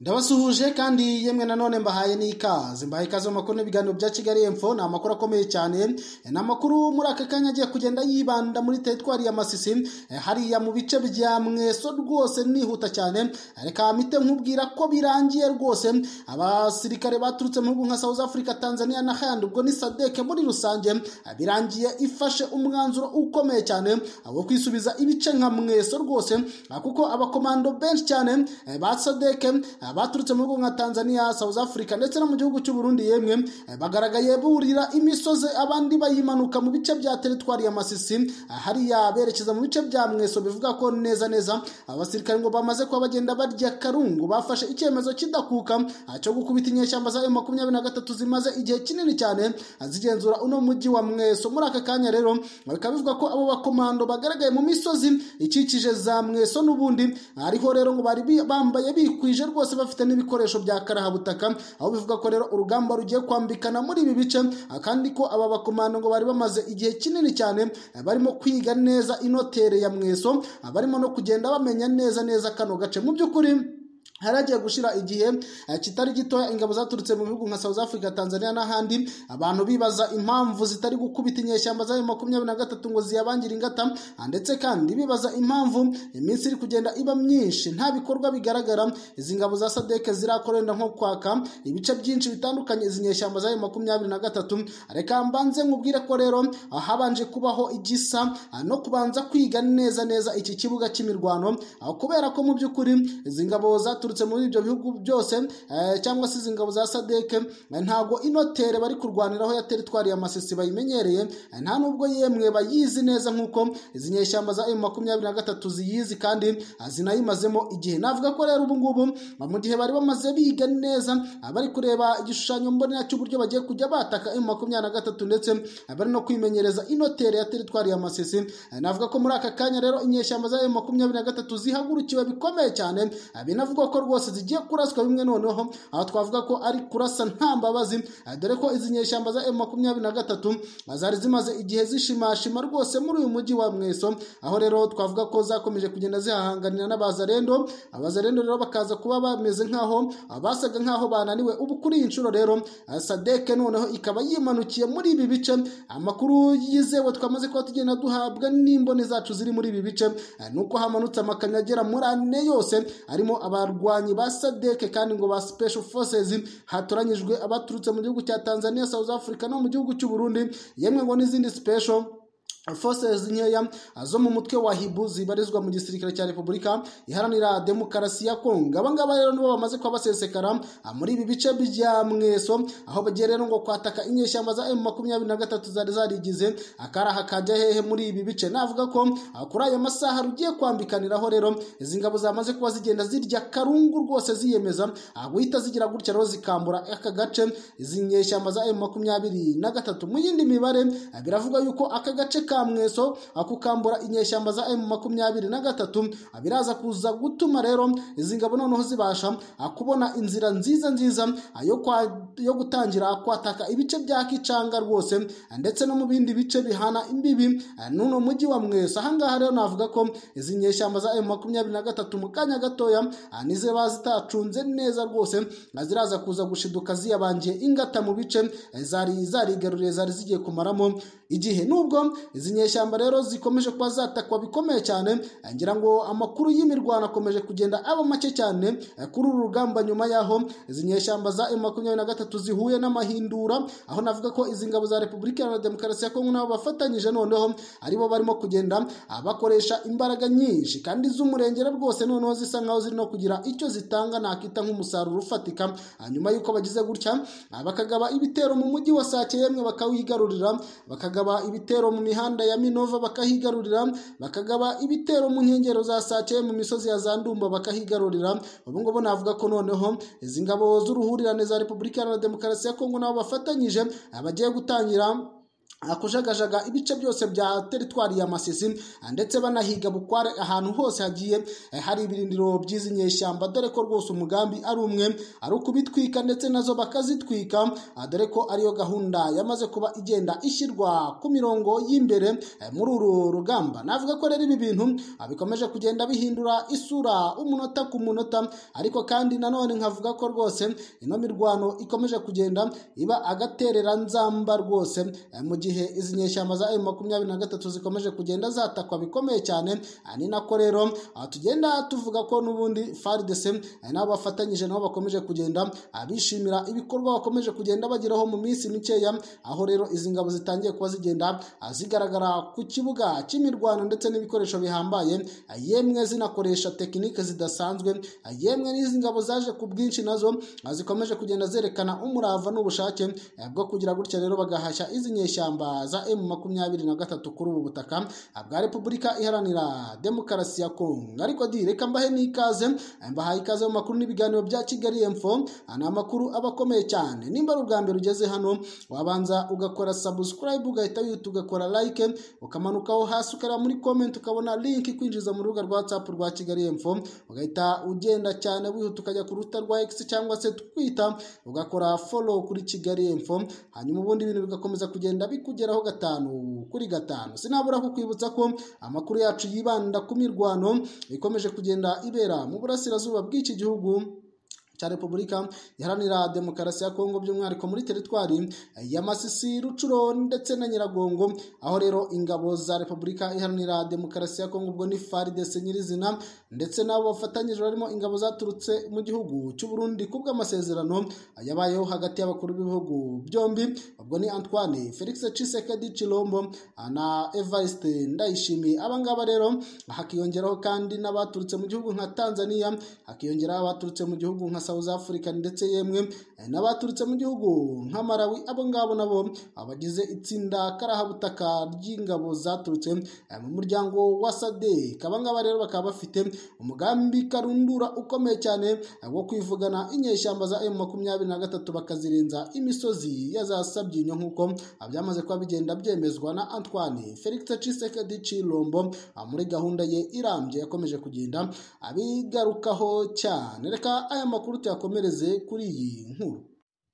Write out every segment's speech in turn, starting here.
ndabasuhuje kandi yemwe nanone mbahaye n'ikaze mbahaye ikaze mu makuru n'ibiganiro bya kigali emfo ni amakuru akomeye cyane eh, ni amakuru muri aka kanya agiye kugenda yibanda muri teritwari ya masisi eh, hariya mu bice bya mweso rwose nihuta cyane eh, reka mite nkubwira ko birangiye rwose abasirikare baturutse mu bihugu nka south africa tanzania na n'ahandi ubwo ni sadeke muri rusange birangiye ifashe umwanzuro ukomeye cyane wo kwisubiza ibice nka mweso rwose kuko abakomando benshi cyane ba sadeke baturutse mu bihugu nka Tanzania South Africa ndetse no mu gihugu cy'u Burundi yemwe eh, bagaragaye burira imisozi abandi bayimanuka mu bice bya teritwari ya Masisi eh, hariya berekeza mu bice bya Mweso bivuga ko neza neza abasirikare ngo bamaze kuba bagenda barya karungu bafashe icyemezo kidakuka eh, cyo gukubita inyeshyamba za makumyabiri na gatatu zimaze igihe kinini cyane zigenzura uno mujyi wa Mweso muri aka kanya rero bikaba bivuga ko abo bakomando bagaragaye mu misozi ikikije za Mweso n'ubundi ariho rero ngo bari bambaye bikwije rwose bafite n'ibikoresho bya karahabutaka aho bivuga ko rero urugamba rugiye kwambikana muri ibi bice kandi ko aba bakomando ngo bari bamaze igihe kinini cyane barimo kwiga neza inotere ya mweso barimo no kugenda bamenya neza neza kano gace mu by'ukuri haragiye gushyira igihe eh, kitari gitoya ingabo zaturutse mu bihugu nka South Africa Tanzania n'ahandi abantu bibaza impamvu zitari gukubita inyeshyamba za makumyabiri na gatatu ngo ziyabangira ingata ah, ndetse kandi bibaza impamvu iminsi iri kugenda iba myinshi nta bikorwa bigaragara izi ngabo za sadeke zirakorenda nko kwaka ibice byinshi bitandukanye izi nyeshyamba za makumyabiri na gatatu ah, reka mbanze nkubwire ko rero ah, habanje kubaho igisa no kubanza kwiga neza neza iki kibuga cy'imirwano kubera ko mu by'ukuri izi ngabo zaturutse baturutse muri ibyo bihugu byose eh, cyangwa se izi ngabo za sadeke eh, ntabwo inotere bari kurwaniraho ya teritwari ya masisi bayimenyereye eh, nta nubwo yemwe bayizi neza nk'uko izi nyeshyamba za emu makumyabiri na gatatu ziyizi kandi zinayimazemo igihe navuga ko rero ubu ngubu mu gihe bari bamaze biga neza bari kureba igishushanyo mbonera cy'uburyo bagiye kujya bataka emu makumyabiri na gatatu ndetse bari no kwimenyereza inotere ya teritwari ya masisi navuga ko muri aka kanya rero inyeshyamba za emu makumyabiri na gatatu zihagurukiwe bikomeye cyane binavugwa ko ko rwose zigiye kuraswa bimwe noneho aho twavuga ko ari kurasa nta mbabazi dore ko izi nyeshyamba za makumyabiri na gatatu zari zimaze igihe zishimashima rwose muri uyu mujyi wa mweso aho rero twavuga ko zakomeje kugenda zihahanganira n'abazarendo abazarendo rero bakaza kuba bameze nk'aho basaga nk'aho bananiwe ubu kuri iyi nshuro rero sadeke noneho ikaba yimanukiye muri ibi bice amakuru yizewe twamaze kuba tugenda duhabwa n'imboni zacu ziri muri ibi bice nuko hamanutse amakamyo agera muri ane yose arimo abarwa barwanyi ba sadeke kandi ngo ba special forces hatoranyijwe abaturutse mu gihugu cya tanzania south africa no mu gihugu cy'u burundi yemwe ngo n'izindi special forces nkeya zo mu mutwe wa hibu zibarizwa mu gisirikare cya repubulika iharanira demokarasi ya kongo abangaba rero nibo bamaze kuba basesekara ah, muri ibi bice bya mweso aho bagiye rero ngo kwataka inyeshyamba za emu makumyabiri na gatatu zari zarigize akaraha kajya hehe muri ibi bice navuga ko ah, kuri aya masaha rugiye kwambikaniraho rero izi ngabo zamaze kuba zigenda zirya karungu rwose ziyemeza ah, guhita zigira gutya rero zikambura aka gace izi nyeshyamba za emu makumyabiri na gatatu mu yindi mibare biravugwa yuko aka gace ka Mweso akukambura inyeshyamba za M makumyabiri na gatatu abiraza kuza gutuma rero izi ngabo noneho zibasha kubona inzira nziza nziza yo gutangira kwataka ibice bya Kicanga rwose ndetse no mu bindi bice bihana imbibi n'uno mujyi wa Mweso aha ngaha rero navuga ko izi nyeshyamba za M makumyabiri na gatatu mu kanya gatoya niziba zitacunze neza rwose ziraza kuza gushiduka ziyabangiye ingata mu bice zari zarigaruriye zari zigiye kumaramo igihe nubwo izi nyeshyamba rero zikomeje kuba zatakwa bikomeye cyane ngira ngo amakuru y'imirwano akomeje kugenda aba make cyane eh, kuri uru rugamba nyuma y'aho izi nyeshyamba za makumyabiri na gatatu zihuye n'amahindura aho navuga ko izi ngabo za repubulika ya demokarasi ya kongo nabo bafatanyije noneho aribo barimo kugenda ah, bakoresha imbaraga nyinshi kandi iz'umurengera rwose noneho zisa nkaho ziri no kugira icyo zitanga nakita nk'umusaruro ufatika ah, nyuma y'uko bagize gutya ah, bakagaba ibitero mu mujyi wa sake yemwe bakawigarurira bakagaba bakagaba ibitero mu mihanda ya Minova bakahigarurira bakagaba ibitero mu nkengero za Sace mu misozi ya Zandumba bakahigarurira ubu ngubu navuga ko noneho izi ngabo z'uruhurirane za Repubulika Iharanira Demokarasi ya Kongo nabo bafatanyije abagiye gutangira kujagajaga ibice byose bya teritwari ya Masisi ndetse banahiga bukware ahantu hose hagiye eh, hari ibirindiro by'izi nyeshyamba dore ko rwose umugambi ari umwe ari ukubitwika ndetse nazo bakazitwika ah, dore ko ariyo gahunda yamaze kuba igenda ishyirwa ku mirongo y'imbere eh, muri uru rugamba navuga ko rero ibi bintu ah, bikomeje kugenda bihindura isura umunota ku munota ariko kandi nanone nkavuga ko rwose ino mirwano ikomeje kugenda iba agatereranzamba rwose eh, mu gihe gihe izi nyeshyamba za makumyabiri na gatatu zikomeje kugenda zatakwa bikomeye cyane ni nako rero tugenda tuvuga ko n'ubundi FARDC eh, nabo bafatanyije nabo bakomeje kugenda ah, bishimira ibikorwa bakomeje kugenda bageraho mu minsi mikeya aho rero izi ngabo zitangiye kuba zigenda ah, zigaragara ku kibuga cy'imirwano ndetse n'ibikoresho bihambaye ah, yemwe zinakoresha tekinike zidasanzwe yemwe n'izi ngabo zaje ku bwinshi nazo zikomeje kugenda zerekana umurava n'ubushake eh, bwo kugira gutya rero bagahashya izi nyeshyamba ingamba za M23 kuri ubu butaka bwa Repubulika Iharanira Demokarasi ya Kongo ariko di reka mbahe n'ikaze mbahaye ikaze mu makuru n'ibiganiro bya Kigali Info ni amakuru aba akomeye cyane nimba ari ubwa mbere ugeze hano wabanza ugakora subscribe ugahita wihita ugakora like ukamanukaho hasi ukareba muri comment ukabona link kwinjiza mu rubuga rwa WhatsApp rwa Kigali Info ugahita ugenda cyane wihuta ukajya ku rukuta rwa X cyangwa se twita ugakora follow kuri Kigali Info hanyuma ubundi ibintu bigakomeza kugenda bikora kugeraho gatanu kuri gatanu sinabura kukwibutsa ko amakuru yacu yibanda ku mirwano ikomeje kugenda ibera mu burasirazuba bw'iki gihugu cya repubulika iharanira demokarasi ya kongo by'umwihariko muri teritwari eh, ya masisi rucuro ndetse na nyiragongo aho rero ingabo za repubulika iharanira demokarasi ya kongo ubwo ni faridese nyirizina ndetse n'abo bafatanyije barimo ingabo zaturutse mu gihugu cy'u Burundi kubw'amasezerano yabayeho hagati y'abakuru b'ibihugu byombi ubwo ni antoine felix cisekedi cirombo eh, na evariste ndayishimiye abangaba rero hakiyongeraho kandi n'abaturutse mu gihugu nka tanzania hakiyongeraho abaturutse mu gihugu nka South Africa ndetse yemwe eh, n'abaturutse mu gihugu nka Malawi abo ngabo nabo abagize ah, itsinda karahabutaka ry'ingabo zaturutse eh, mu muryango wa SADC aba rero bakaba bafite umugambi karundura ukomeye cyane eh, wo kwivugana inyeshyamba za makumyabiri na gatatu bakazirenza imisozi yazasabye inyo nk'uko ah, byamaze kuba bigenda byemezwa na Antoine Felix Tshisekedi Chilombo ah, muri gahunda ye irambye yakomeje kugenda abigarukaho cyane reka aya makuru gute yakomereze kuri iyi nkuru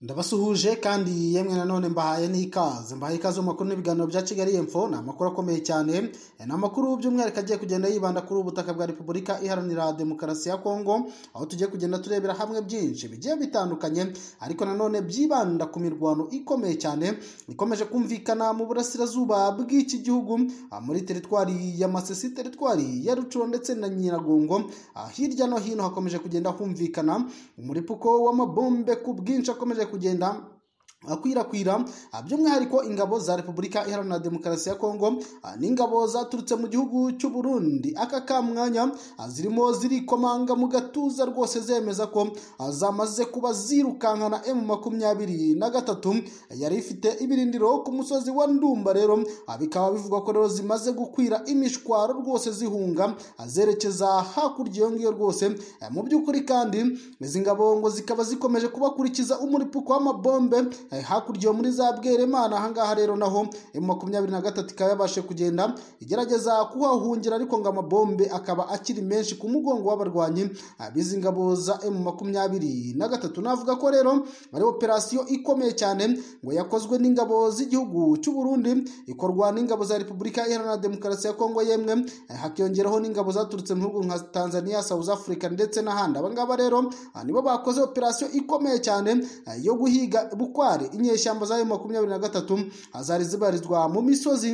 ndabasuhuje kandi yemwe nanone mbahaye n'ikaze mbahaye ikaze mu makuru n'ibiganiro bya kigali y'epfo ni amakuru akomeye cyane ni amakuru by'umwihariko agiye kugenda yibanda kuri ubu butaka bwa repubulika iharanira demokarasi ya kongo aho tugiye kugenda turebera hamwe byinshi bigiye bitandukanye ariko nanone byibanda ku mirwano ikomeye cyane ikomeje kumvikana mu burasirazuba bw'iki gihugu ah, muri teritwari ya masisi teritwari ya rucuro ndetse na nyiragongo ah, hirya no hino hakomeje kugenda humvikana umuripuko w'amabombe ku bwinshi akomeje 不简单。akwirakwira ah, by'umwihariko ingabo za repubulika iharanira demokarasi ya kongo ah, n'ingabo zaturutse mu gihugu cy'u burundi aka ka mwanya ah, zirimo zirikomanga mu gatuza rwose zemeza ko zamaze kuba zirukankana emu makumyabiri na gatatu yari ifite ibirindiro ku musozi wa ndumba rero bikaba bivugwa ko rero zimaze gukwira imishwaro rwose zihunga zerekeza hakurya iyo ngiyo rwose eh, mu by'ukuri kandi izi ngabo ngo zikaba zikomeje kubakurikiza umuripuko w'amabombe Eh, hakurya muri za bweremana ahangaha rero naho emu eh, makumyabiri na gatatu ikaba yabashe kugenda igerageza kuhahungira ariko ngo amabombe akaba akiri menshi ku mugongo w'abarwanyi eh, bizi ingabo za emu makumyabiri na gatatu navuga ko rero ari operasiyo ikomeye cyane ngo yakozwe n'ingabo z'igihugu cy'u Burundi ikorwa n'ingabo za repubulika iharanira demokarasi ya kongo yemwe hakiyongeraho n'ingabo zaturutse mu bihugu nka tanzania south africa ndetse n'ahandi abangaba rero ah, nibo bakoze operasiyo ikomeye cyane yo guhiga bukwari inyeshyamba z'ayo makumyabiri na gatatu hazari zibarizwa mu misozi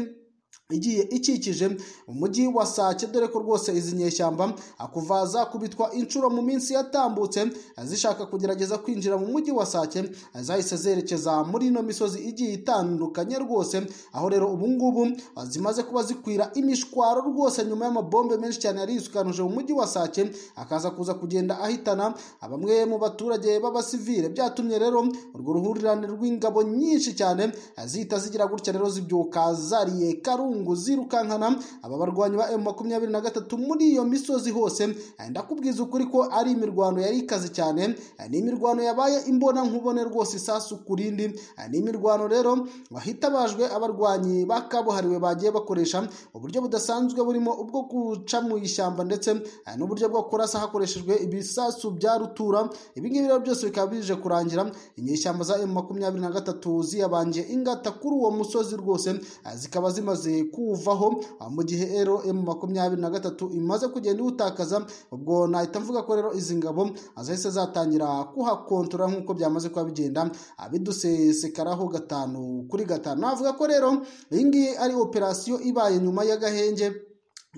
igiye ikikije umujyi wa Sake dore ko rwose izi nyeshyamba ah, kuva zakubitwa inshuro mu minsi yatambutse ah, zishaka kugerageza kwinjira mu mujyi wa Sake ah, zahise zerekeza muri ino misozi igiye itandukanye rwose aho rero ubu ngubu zimaze kuba zikwira imishwaro rwose nyuma y'amabombe menshi cyane yari yisukanuje mu mujyi wa Sake akaza kuza kugenda ahitana bamwe mu baturage babasivire byatumye rero urwo ruhurirane rw'ingabo nyinshi cyane zihita zigira gutya rero zibyuka zariye karungu ngo zirukankana aba barwanyi ba emu makumyabiri na gatatu muri iyo misozi hose eh, ndakubwiza ukuri ko ari imirwano yari ikaze cyane eh, ni imirwano yabaye imbona nkubone rwose isasu ku rindi eh, ni imirwano rero hitabajwe abarwanyi ba kabuhariwe bagiye bakoresha uburyo budasanzwe burimo ubwo guca mu ishyamba ndetse n'uburyo bwo kurasa hakoreshejwe ibisasu bya rutura ibingibi rero byose bikaba bije kurangira inyeshyamba za emu makumyabiri na gatatu ziyabangiye ingata kuri uwo musozi rwose zikaba zimaze kuvaho ah, mu gihe rero emu makumyabiri na gatatu imaze kugenda iwutakaza ubwo nahita mvuga ko rero izi ngabo ah, zahise zatangira kuhakontora nk'uko byamaze kuba bigenda ah, bidusesekaraho gatanu kuri gatanu navuga ko rero iyi ngiyi ari operasiyo ibaye nyuma y'agahenge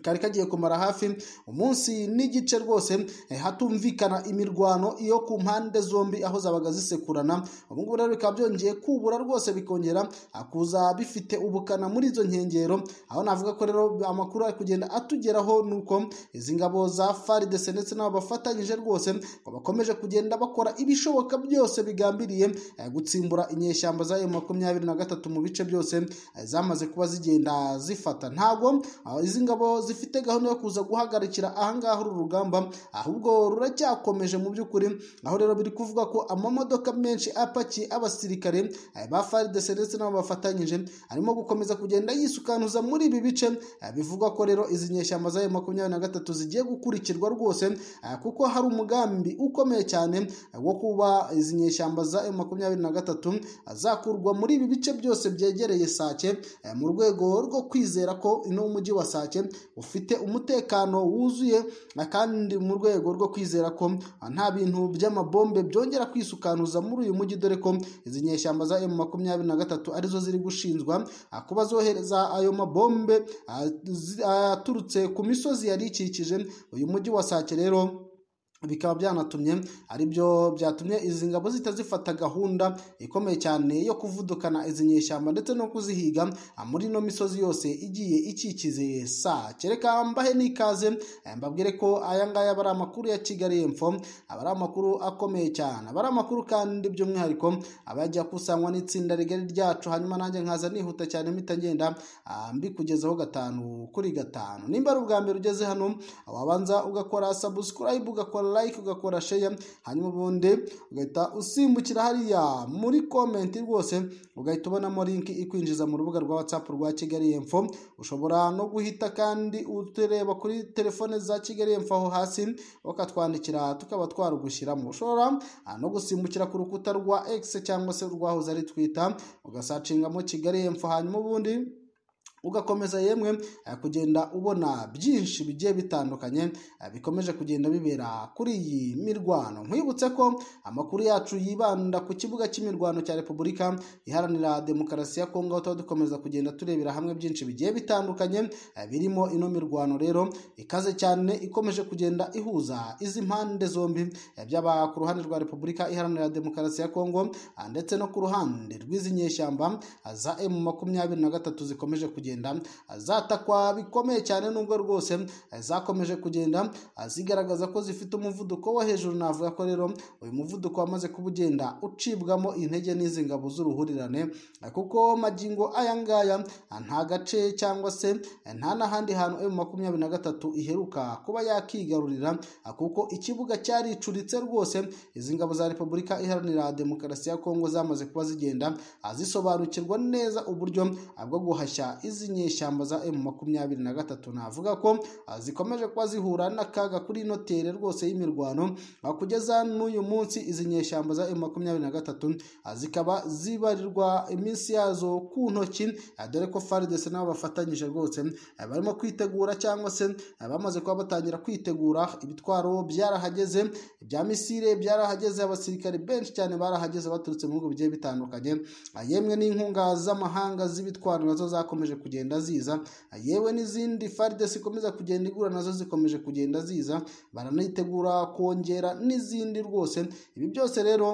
kari kagiye kumara hafi umunsi n'igice rwose eh, hatumvikana imirwano iyo ku mpande zombi aho zabaga zisekurana ubu ngubu rero bikaba byongeye kubura rwose bikongera ah, kuza bifite ubukana muri izo nkengero aho navuga ko rero amakuru ari kugenda atugeraho nuko uko izi ngabo za faridese ndetse n'abo bafatanyije rwose ngo bakomeje kugenda bakora ibishoboka byose bigambiriye eh, gutsimbura inyeshyamba z'ayo makumyabiri na gatatu mu bice byose eh, zamaze kuba zigenda zifata ntabwo ah, izi ngabo zifite gahunda yo kuza guhagarikira ahangaha uru rugamba ahubwo ruracyakomeje mu by'ukuri aho rero biri kuvuga ko amamodoka menshi apakiye abasirikare ba faride seretse n'abo bafatanyije arimo gukomeza kugenda yisukanuza muri ibi bice bivugwa ko rero izi nyeshyamba zayo makumyabiri na gatatu zigiye gukurikirwa rwose kuko hari umugambi ukomeye cyane wo kuba izi nyeshyamba za makumyabiri na gatatu zakurwa muri ibi bice byose byegereye sake mu rwego rwo kwizera ko ino mujyi wa sake ufite umutekano wuzuye kandi mu rwego rwo kwizera ko nta bintu by'amabombe byongera kwisukanuza muri uyu mujyi dore ko izi nyeshyamba za emu makumyabiri na gatatu arizo ziri gushinzwa ah, kuba zohereza ayo mabombe ah, ah, aturutse ku misozi yari ikikije uyu mujyi wa Sake rero bikaba byanatumye ari byo byatumye izi ngabo zitazifata gahunda ikomeye cyane yo kuvudukana izi nyeshyamba ndetse no kuzihiga ah, muri ino misozi yose igiye ikikize sa kereka mbahe n'ikaze eh, mbabwire ko aya ngaya aba ari amakuru ya kigali emfo aba ah, ari amakuru akomeye cyane aba ari amakuru kandi by'umwihariko aba ah, yajya akusanywa n'itsinda rigari ryacu hanyuma nanjye nkaza nihuta cyane mpita ngenda mbikugezaho gatanu kuri gatanu nimba ari ubwa mbere ugeze hano wabanza ugakora sabusikarayibu ugakora like ugakora share hanyuma ubundi ugahita usimbukira hariya muri comment rwose ugahita ubonamo link ikwinjiza mu rubuga rwa WhatsApp rwa Kigali Info ushobora no guhita kandi utereba kuri telefone za Kigali Info aho hasi bakatwandikira tukaba twarugushyiramo ushobora ah, no gusimbukira ku rukuta rwa X cyangwa se rwahoze ari twita ugasacingamo Kigali Info hanyuma ubundi ugakomeza yemwe eh, kugenda ubona byinshi bigiye bitandukanye eh, bikomeje kugenda bibera kuri iyi mirwano nkwibutse ko amakuru yacu yibanda ku kibuga cy'imirwano cya repubulika iharanira demokarasi ya kongo tuba dukomeza kugenda turebera hamwe byinshi bigiye bitandukanye eh, birimo ino mirwano rero ikaze cyane ikomeje kugenda ihuza izi mpande zombi byaba ku ruhande rwa repubulika iharanira demokarasi ya kongo ndetse no ku ruhande rw'izi nyeshyamba za emu makumyabiri na gatatu zikomeje kugenda kugenda zatakwa bikomeye cyane nubwo rwose zakomeje kugenda zigaragaza ko zifite umuvuduko wo hejuru navuga ko rero uyu muvuduko wamaze kuba ugenda ucibwamo intege n'izi ngabo z'uruhurirane kuko magingo aya ngaya nta gace cyangwa se nta n'ahandi hantu emu makumyabiri na gatatu iheruka kuba yakigarurira kuko ikibuga cyaricuritse rwose izi ngabo za repubulika iharanira demokarasi ya kongo zamaze kuba zigenda zisobanukirwa neza uburyo bwo guhashya izi z'izi nyeshyamba za na gatatu navuga ko ah, zikomeje kuba zihura n'akaga kuri ino rwose y'imirwano ah, kugeza n'uyu munsi izi nyeshyamba za na gatatu ah, zikaba zibarirwa iminsi yazo ku ntoki dore ko FARDC nabo bafatanyije rwose barimo kwitegura cyangwa se bamaze kuba batangira kwitegura ibitwaro byarahageze bya misire byarahageze abasirikare benshi cyane barahageze baturutse mu bihugu bigiye bitandukanye yemwe n'inkunga z'amahanga z'ibitwaro nazo zakomeje kugenda kugenda ziza ah, yewe n'izindi farides zikomeza kugenda igura nazo zikomeje kugenda ziza baranitegura kongera n'izindi rwose ibi byose rero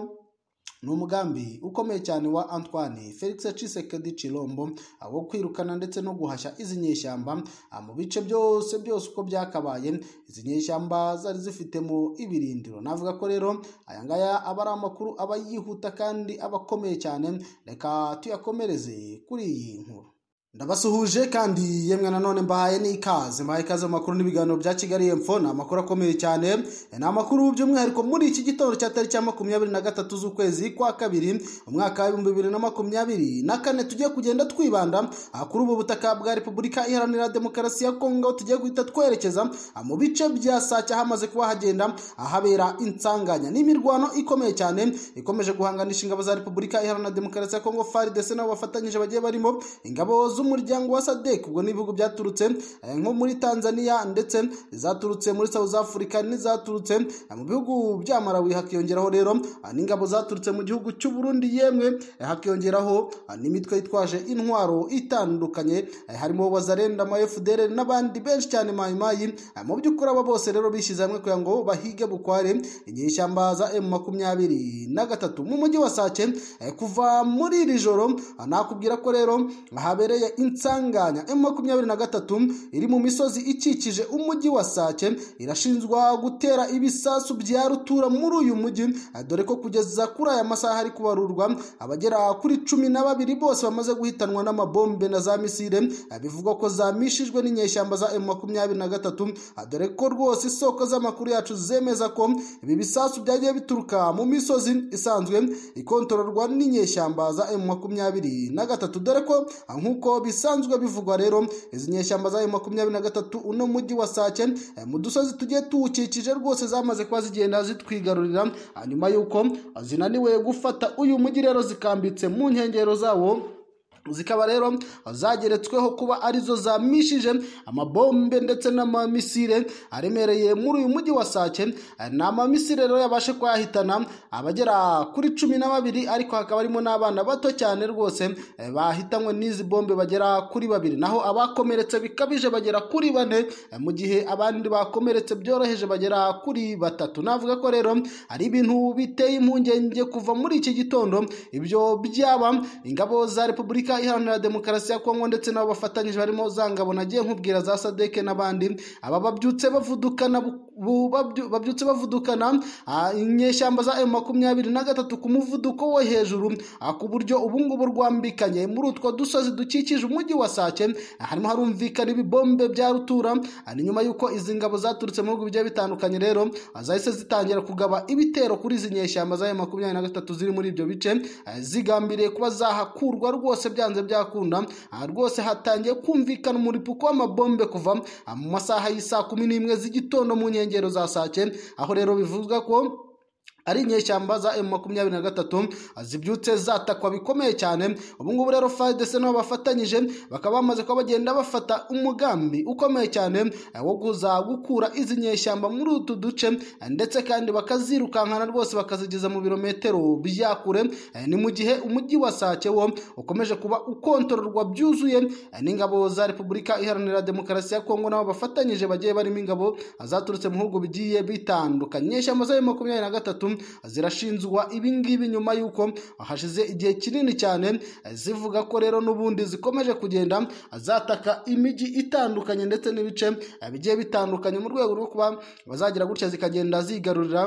ni umugambi ukomeye cyane wa Antoine Felix Tshisekedi Chilombo ah, wo kwirukana ndetse no guhashya izi nyeshyamba ah, mu bice byose byose uko byakabaye izi nyeshyamba zari zifitemo ibirindiro navuga ko rero aya ngaya aba ari amakuru aba yihuta kandi aba akomeye cyane reka tuyakomereze kuri iyi nkuru ndabasuhuje kandi yemwe nanone mbahaye n'ikaze mbahaye ikaze mu makuru n'ibiganiro bya kigali emfo ni amakuru akomeye cyane ni amakuru by'umwihariko muri iki gitondo cya tariki ya makumyabiri na gatatu z'ukwezi kwa kabiri umwaka w'ibihumbi bibiri na makumyabiri na kane tugiye kugenda twibanda kuri ubu butaka bwa repubulika iharanira demokarasi ya kongo tugiye guhita twerekeza mu bice bya sake hamaze kuba hagenda habera insanganya n'imirwano ikomeye cyane ikomeje guhanganisha ingabo za repubulika iharanira demokarasi ya kongo faridese n'abo bafatanyije bagiye barimo ingabo n'umuryango wa sadek ubwo ni ibihugu byaturutse eh, nko muri tanzania ndetse zaturutse muri south africa n'izaturutse eh, mu bihugu bya malawi hakiyongeraho rero eh, n'ingabo zaturutse mu gihugu cy'u burundi yemwe hakiyongeraho n'imitwe yitwaje intwaro itandukanye harimo wazarenda ama fdr n'abandi benshi cyane mayimayi mu by'ukuri aba bose rero bishyize hamwe kugira ngo bahige bukware inyeshyamba za emu makumyabiri na gatatu mu mujyi wa sake kuva muri iri joro nakubwira ko rero habereye insanganya emu makumyabiri na gatatu iri mu misozi ikikije umujyi wa sake irashinzwa gutera ibisasu bya rutura muri uyu mujyi ah, dore ko kugeza kuri aya masaha hari kubarurwa abagera kuri cumi na babiri bose bamaze guhitanwa n'amabombe na za misile ah, bivugwa ko zamishijwe n'inyeshyamba za emu makumyabiri na gatatu ah, dore ko rwose isoko z'amakuru yacu zemeza ko ibi bisasu byagiye bituruka mu misozi isanzwe ikontororwa n'inyeshyamba za emu makumyabiri na gatatu dore ko nk'uko bisanzwe bivugwa rero izi nyeshyamba zabaye makumyabiri na gatatu uno mujyi wa Sake eh, mu dusozi tugiye tuwukikije rwose zamaze kuba zigenda zitwigarurira hanyuma y'uko zinaniwe gufata uyu mujyi rero zikambitse mu nkengero zawo zikaba rero zageretsweho kuba arizo zamishije amabombe ndetse n'amamisire aremereye muri uyu mujyi wa Sake ni amamisire rero yabashe kuyahitana abagera kuri cumi na babiri ariko hakaba harimo n'abana bato cyane rwose eh, bahitanywe n'izi bombe bagera kuri babiri naho abakomeretse bikabije bagera kuri bane eh, mu gihe abandi bakomeretse byoroheje bagera kuri batatu navuga ko rero hari ibintu biteye impungenge kuva muri iki gitondo ibyo byaba ingabo za repubulika iharanira demokarasi ya kongo ndetse n'abo bafatanyije barimo za nagiye nkubwira za sadeke n'abandi aba babyutse bavudukana babyutse bavudukana inyeshyamba za emu makumyabiri na gatatu ku muvuduko wo hejuru ku buryo ubungubu rwambikanye muri utwo dusozi dukikije umujyi wa sake harimo harumvikana ibibombe bya rutura ni nyuma y'uko izi ngabo zaturutse mu bihugu bigiye bitandukanye rero zahise zitangira kugaba ibitero kuri izi nyeshyamba za emu makumyabiri na gatatu ziri muri ibyo bice zigambiriye kuba zahakurwa rwose byanze byakunda rwose hatangiye kumvikana umuripu kwamabombe kuva mu masaha y'isaa kumi n'imwe z'igitondo mu nkengero nkengero za saa cyenda aho rero bivuzwa ko ari inyeshyamba za na gatatu zibyutse zatakwa bikomeye cyane ubu ngubu rero FARDC nibo bafatanyije bakaba bamaze kuba bagenda bafata umugambi ukomeye cyane eh, wo gukura izi nyeshyamba muri utu duce eh, ndetse kandi bakazirukankana rwose bakazigeza mu birometero byakure eh, ni mu gihe umujyi wa Sake wo ukomeje kuba ukontororwa byuzuye n'ingabo za Repubulika Iharanira Demokarasi ya Kongo nabo bafatanyije bagiye barimo ingabo zaturutse mu bihugu bigiye bitandukanye inyeshyamba za na gatatu zirashinjwa ibingibi nyuma y'uko hashize igihe kinini cyane zivuga ko rero n'ubundi zikomeje kugenda zataka imijyi itandukanye ndetse n'ibice bigiye bitandukanye mu rwego rwo kuba bazagira gutya zikagenda zigarurira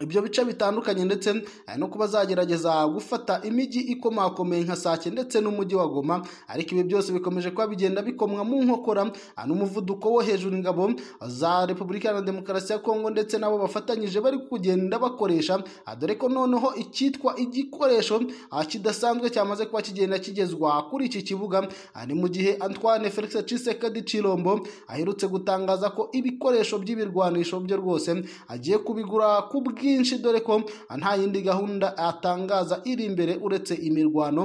ibyo bice bitandukanye ndetse eh, no kuba azagerageza gufata imijyi ikomakomeye nka sake ndetse n'umujyi wa goma ariko ibi byose bikomeje kuba bigenda bikomwa mu nkokora ah, n'umuvuduko wo hejuru ingabo za repubulika iharanira demokarasi ya kongo ndetse nabo bafatanyije bari kugenda bakoresha ah, dore ko noneho icyitwa igikoresho ah, kidasanzwe cyamaze kuba kigenda kigezwa kuri iki kibuga ni mu gihe Antoine Felix Tshisekedi Chilombo aherutse gutangaza ko ibikoresho by'ibirwanisho byo rwose agiye kubigura kubwi bwinshi dore ko nta yindi gahunda atangaza iri imbere uretse imirwano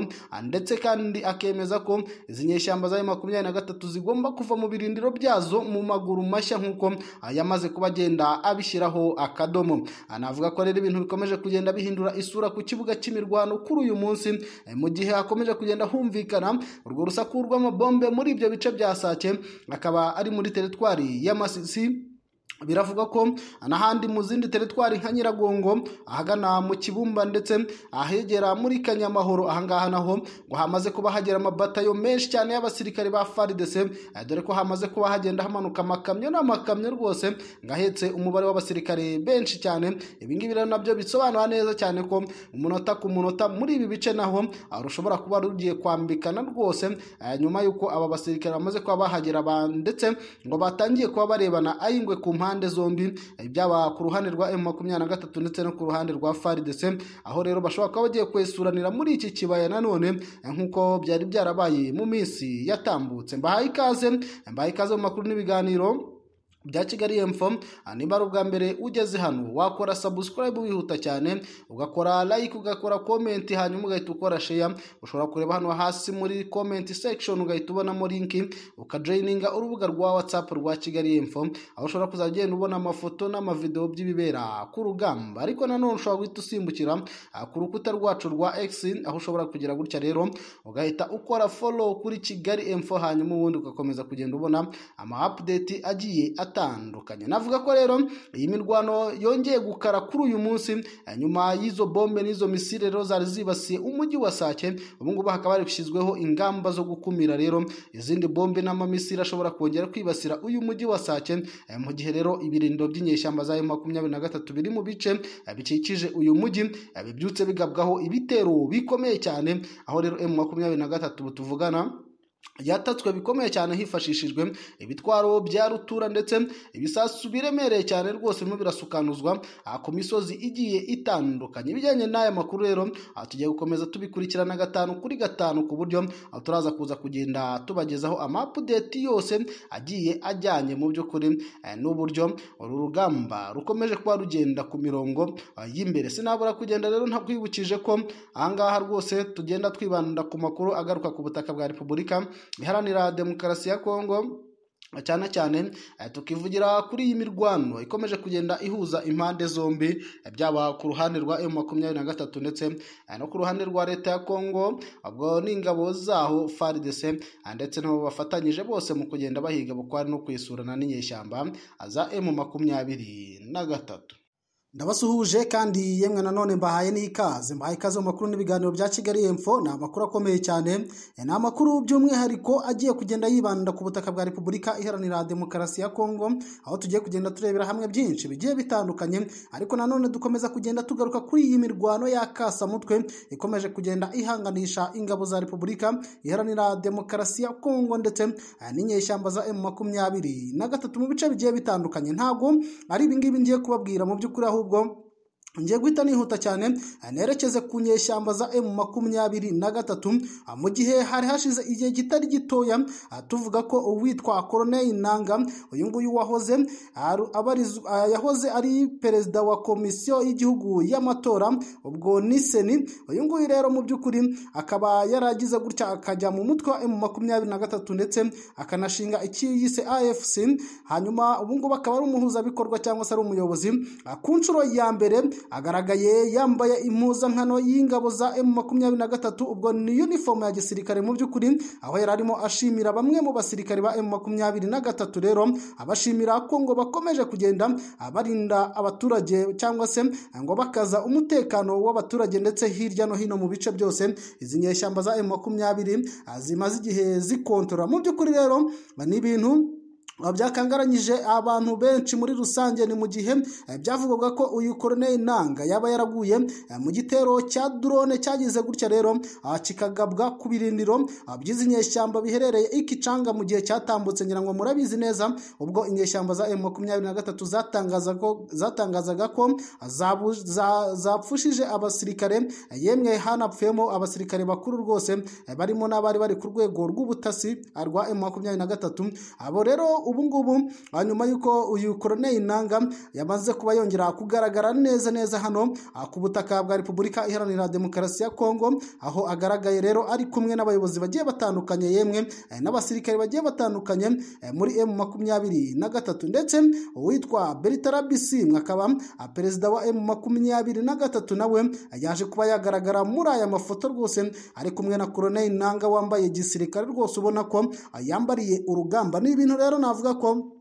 ndetse kandi akemeza ko izi nyeshyamba za makumyabiri na gatatu zigomba kuva mu birindiro byazo mu maguru mashya nk'uko yamaze kuba agenda abishyiraho akadomo anavuga ko rero ibintu bikomeje kugenda bihindura isura ku kibuga cy'imirwano kuri uyu munsi mu gihe hakomeje kugenda humvikana urwo rusaku rw'amabombe muri ibyo bice bya sake akaba ari muri teritwari y'amasisi biravuga ko n'ahandi mu zindi teritwari nka nyiragongo ahagana mu kibumba ndetse ahegera muri kanyamahoro ahangaha naho ngo hamaze kuba hagera amabatayo menshi cyane y'abasirikare ba faridese eh, dore ko hamaze kuba hagenda hamanuka amakamyo n'amakamyo rwose ngo ahetse umubare w'abasirikare benshi cyane ibingibi rero nabyo bisobanura neza cyane ko umunota ku munota muri ibi bice naho ah, rushobora kuba rugiye kwambikana rwose eh, nyuma y'uko aba basirikare bamaze kuba bahagera ndetse ngo batangiye kuba barebana ay'ingwe ku mpande mpande zombi byaba ku ruhande rwa emu makumyabiri na gatatu ndetse no ku ruhande rwa faridese aho rero bashobora kuba bagiye kwesuranira muri iki kibaya nanone nk'uko byari byarabaye mu minsi yatambutse mbahaye ikaze mbahaye ikaze mu makuru n'ibiganiro bya kigali info niba ari ubwa mbere ugeze hano wakora subscribe wihuta cyane ugakora like ugakora komenti hanyuma ugahita ukora share ushobora kureba hano hasi muri comment section ugahita ubonamo linki ukajoininga urubuga rwa whatsapp rwa kigali info aho ushobora kuzajya ubona amafoto n'amavideo by'ibibera ku rugamba ariko nanone ushobora guhita usimbukira ku rukuta rwacu rwa x aho ushobora kugira gutya rero ugahita ukora follow kuri kigali info hanyuma ubundi ugakomeza kugenda ubona ama update agiye atandukanye navuga ko rero iyi mirwano yongeye gukara kuri uyu munsi nyuma y'izo bombe n'izo misile rero zari zibasiye umujyi wa sake ubungubu hakaba hari gushyizweho ingamba zo gukumira rero izindi bombe n'amamisile ashobora kongera kwibasira uyu mujyi wa sake eh, mu gihe rero ibirindo by'inyeshyamba za makumyabiri na gatatu biri mu bice eh, bikikije uyu mujyi eh, bibyutse bigabwaho ibitero bikomeye cyane aho rero emu makumyabiri na gatatu butuvugana yatatswe bikomeye cyane hifashishijwe ibitwaro bya rutura ndetse ibisasu biremereye cyane rwose birimo birasukanuzwa ku misozi igiye itandukanye ibijyanye n'aya makuru rero tugiye gukomeza tubikurikirana gatanu kuri gatanu ku buryo turaza kuza kugenda tubagezaho amapudeti yose agiye ajyanye mu by'ukuri eh, n'uburyo uru rugamba rukomeje kuba rugenda ku mirongo eh, y'imbere sinabura kugenda rero ntakwibukije ko ahangaha rwose tugenda twibanda ku makuru agaruka ku butaka bwa repubulika iharanira demokarasi ya kongo cyane cyane eh, tukivugira kuri iyi mirwano ikomeje kugenda ihuza impande zombi eh, byaba ku ruhande rwa emu makumyabiri na gatatu ndetse eh, no ku ruhande rwa leta ya kongo ubwo n'ingabo zaho faridese ndetse nabo bafatanyije bose mu kugenda bahiga bukwari no kwisurana n'inyeshyamba za emu makumyabiri na gatatu ndabasuhuje kandi yemwe nanone mbahaye n'ikaze mbahaye ikaze mu makuru n'ibiganiro bya kigali emfo ni amakuru akomeye cyane e, ni amakuru by'umwihariko agiye kugenda yibanda ku butaka bwa repubulika iharanira demokarasi ya kongo aho tugiye kugenda turebera hamwe byinshi bigiye bitandukanye ariko nanone dukomeza kugenda tugaruka kuri iyi mirwano y'akasamutwe ikomeje kugenda ihanganisha ingabo za repubulika iharanira demokarasi ya kongo ndetse e, n'inyeshyamba za emu makumyabiri na gatatu mu bice bigiye bitandukanye ntabwo ari ibingibi ngiye kubabwira mu by'ukuri aho Google ngiye guhita nihuta cyane nerekeze ku nyeshyamba za emu makumyabiri na gatatu mu gihe hari hashize igihe kitari gitoya ah, tuvuga ko uwitwa koroneri nanga uyu nguyu wahoze ah, yahoze ari perezida wa komisiyo y'igihugu y'amatora ubwo niseni uyu nguyu rero mu by'ukuri akaba yaragize gutya akajya mu mutwe wa emu makumyabiri na gatatu ndetse akanashinga yise afc hanyuma ubu ngubu akaba ari umuhuzabikorwa cyangwa se ari umuyobozi ah, ku nshuro ya mbere agaragaye yambaye impuzankano y'ingabo za makumyabiri na gatatu ubwo ni uniform ya gisirikare mu by'ukuri aho yari arimo ashimira bamwe mu basirikare ba M23 rero abashimira ko ngo bakomeje kugenda barinda abaturage cyangwa se ngo bakaza umutekano w'abaturage ndetse hirya no hino mu bice byose izi nyeshyamba za m makumyabiri zimaze igihe zikontora mu by'ukuri rero ni ibintu byakangaranyije abantu benshi muri rusange ni mu gihe eh, byavugwaga ko uyu Corneille Nangaa yaba yaraguye eh, mu gitero cya drone cyagize gutya rero ah, kikagabwa ku birindiro ah, by'izi nyeshyamba biherereye ikicanga mu gihe cyatambutse ngira ngo murabizi neza ubwo inyeshyamba za M23 zatangaza ko zatangazaga ko ah, zapfushije abasirikare eh, yemwe hanapfuyemo abasirikare bakuru rwose barimo n'abari bari ku rwego rw'ubutasi rwa na gatatu abo rero ubu ngubu ah, nyuma y'uko uyu koroneri inanga yamaze kuba yongera kugaragara neza neza hano ah, ku butaka bwa repubulika iharanira demokarasi ya kongo aho agaragaye rero ari kumwe n'abayobozi bagiye batandukanye yemwe eh, n'abasirikare bagiye batandukanye eh, muri emu makumyabiri na gatatu ndetse uwitwa beritarabisi akaba ah, perezida wa emu makumyabiri na gatatu nawe eh, yaje kuba yagaragara muri aya mafoto rwose ari kumwe na koroneri inanga wambaye gisirikare rwose ubona ko yambariye urugamba ni ibintu rero navuga Nazga com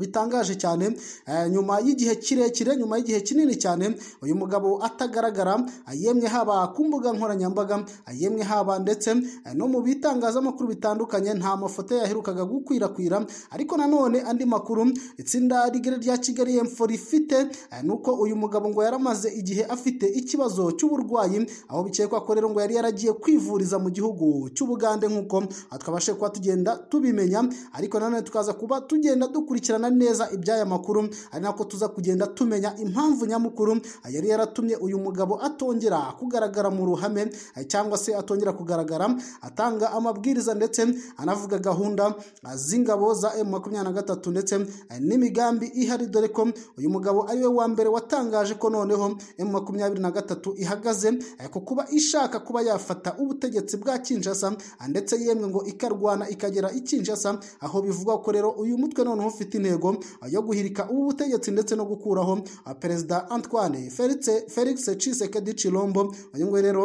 bitangaje cyane eh, nyuma y'igihe kirekire nyuma y'igihe kinini cyane uyu mugabo atagaragara eh, yemwe haba ku mbuga nkoranyambaga eh, yemwe haba ndetse no mu bitangazamakuru bitandukanye nta mafoto yaherukaga gukwirakwira ariko nanone andi makuru itsinda rigari rya kigali y'epfo rifite ni uko uyu mugabo ngo yaramaze igihe afite ikibazo cy'uburwayi aho bikekwa ko rero ngo yari yaragiye kwivuriza mu gihugu cy'ubugande nk'uko ah, twabashe kuba tugenda tubimenya ariko nanone tukaza kuba tugenda dukurikirana gukurikirana neza iby'aya makuru ari nako tuza kugenda tumenya impamvu nyamukuru yari yaratumye uyu mugabo atongera kugaragara mu ruhame cyangwa se atongera kugaragara atanga amabwiriza ndetse anavuga gahunda z'ingabo za emu makumyabiri na gatatu ndetse n'imigambi ihari dore ko uyu mugabo ari we wa mbere watangaje ko noneho emu makumyabiri na gatatu ihagaze ku kuba ishaka kuba yafata ubutegetsi bwa Kinshasa ndetse yemwe ngo ikarwana ikagera i aho bivugwa ko rero uyu mutwe noneho ufite intego n'intego yo guhirika ubu butegetsi ndetse no gukuraho perezida Antoine Felix Felix Tshisekedi uyu nguyu rero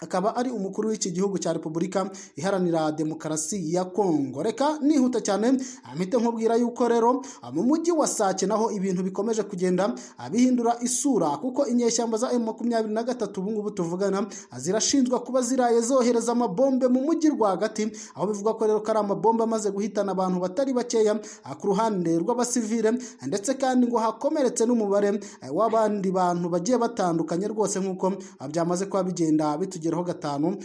akaba ari umukuru w'iki gihugu cya repubulika iharanira demokarasi ya kongo reka nihuta cyane mpite nkubwira yuko rero ah, mu mujyi wa sake naho ibintu bikomeje kugenda ah, bihindura isura kuko inyeshyamba za emu makumyabiri na gatatu ubungubu tuvugana ah, zirashinjwa kuba ziraye zohereza amabombe mu mujyi rwagati aho bivuga ko rero ko ari amabombe amaze guhitana abantu batari bakeya ku ruhande rw'abasivile ndetse kandi ngo hakomeretse n'umubare w'abandi bantu bagiye batandukanye rwose nk'uko byamaze kuba bigenda bitugeza kugeraho gatanu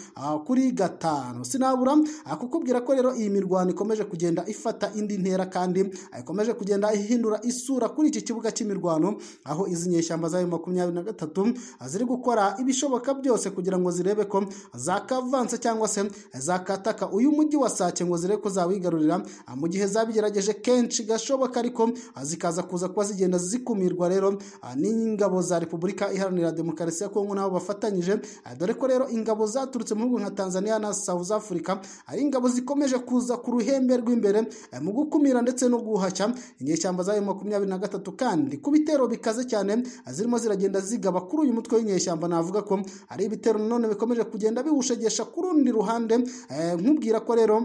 kuri gatanu sinabura kukubwira ko rero iyi mirwano ikomeje kugenda ifata indi ntera kandi ikomeje kugenda ihindura isura kuri iki kibuga cy'imirwano aho izi nyeshyamba zayo makumyabiri na gatatu ziri gukora ibishoboka byose kugira ngo zirebe ko zakavanse cyangwa se zakataka uyu mujyi wa sake ngo zirebe ko zawigarurira mu gihe zabigerageje kenshi gashoboka ariko zikaza kuza kuba zigenda zikumirwa rero n'ingabo za repubulika iharanira demokarasi ya kongo nabo bafatanyije dore ko rero ingabo zaturutse mu bihugu nka Tanzania na South Africa ari ingabo zikomeje kuza ku ruhembe rw'imbere eh, mu gukumira ndetse no guhashya inyeshyamba zayo makumyabiri na gatatu kandi ku bitero bikaze cyane eh, zirimo ziragenda zigaba kuri uyu mutwe w'inyeshyamba navuga ko ari ibitero nanone bikomeje kugenda biwushegesha ku rundi ruhande eh, nkubwira ko rero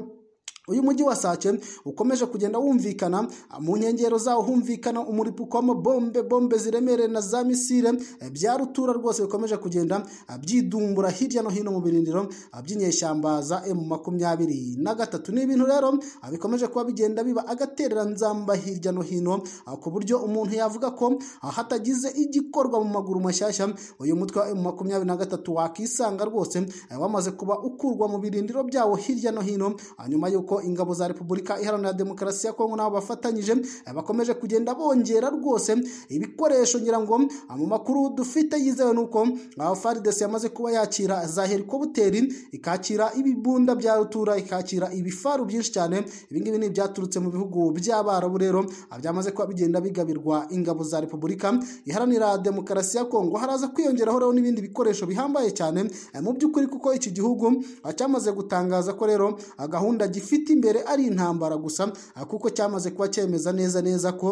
uyu mujyi wa Sake ukomeje kugenda wumvikana mu nkengero zawo humvikana umuripuko w'amabombe bombe ziremereye na za misile bya rutura rwose bikomeje kugenda byidumbura hirya no hino mu birindiro by'inyeshyamba za emu makumyabiri na gatatu ni ibintu rero bikomeje kuba bigenda biba agatereranzamba hirya no hino ku buryo umuntu yavuga ko hatagize igikorwa mu maguru mashyashya uyu mutwe wa emu makumyabiri na gatatu wakisanga rwose wamaze kuba ukurwa mu birindiro byawo hirya no hino nyuma y'uko aho ingabo za repubulika iharanira demokarasi ya kongo n'abo bafatanyije eh, bakomeje kugenda bongera rwose ibikoresho ngira ngo eh, mu makuru dufite yizewe nuko eh, faridesi yamaze kuba yakira za helikopteri ikakira ibibunda bya rutura ikakira ibifaru byinshi cyane ibingibi ni ibyaturutse mu bihugu by'abarabu rero byamaze kuba bigenda bigabirwa ingabo za repubulika iharanira demokarasi ya kongo haraza kwiyongeraho rero n'ibindi bikoresho bihambaye cyane mu by'ukuri kuko iki gihugu cyamaze gutangaza ko rero gahunda gifite bita imbere ari intambara gusa kuko cyamaze kuba cyemeza neza neza ko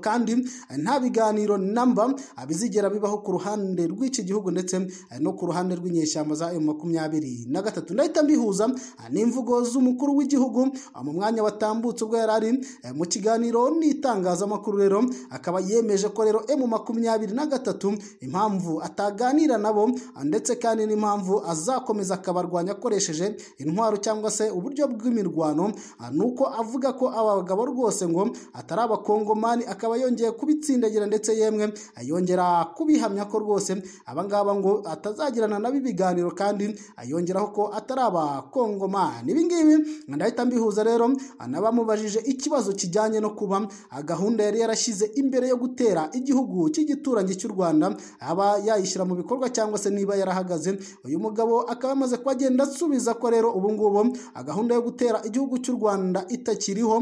kandi eh, nta biganiro namba eh, bizigera bibaho ku ruhande rw'iki gihugu ndetse eh, no ku ruhande rw'inyeshyamba za emu makumyabiri na gatatu ndahita mbihuza n'imvugo z'umukuru w'igihugu mu mwanya watambutse ubwo yari ari mu kiganiro n'itangazamakuru rero akaba yemeje ko rero emu makumyabiri na gatatu impamvu ataganira nabo ndetse kandi n'impamvu azakomeza akabarwanya akoresheje intwaro cyangwa se uburyo bw'imirwano ni uko avuga ko aba bagabo rwose ngo atari abakongomani akaba yongeye kubitsindagira ndetse yemwe ayongera kubihamya ko rwose abangaba ngo atazagirana nabo ibiganiro kandi ayongeraho ko atari abakongomani ibi ngibi ndahita mbihuza rero anabamubajije ikibazo kijyanye no kuba gahunda yari yarashyize imbere yo gutera igihugu cy'igituranyi cy'u rwanda aba yayishyira mu bikorwa cyangwa se niba yarahagaze uyu mugabo akaba amaze kuba asubiza ko rero ubungubu ngubu gahunda yo gutera igihugu cy'u rwanda itakiriho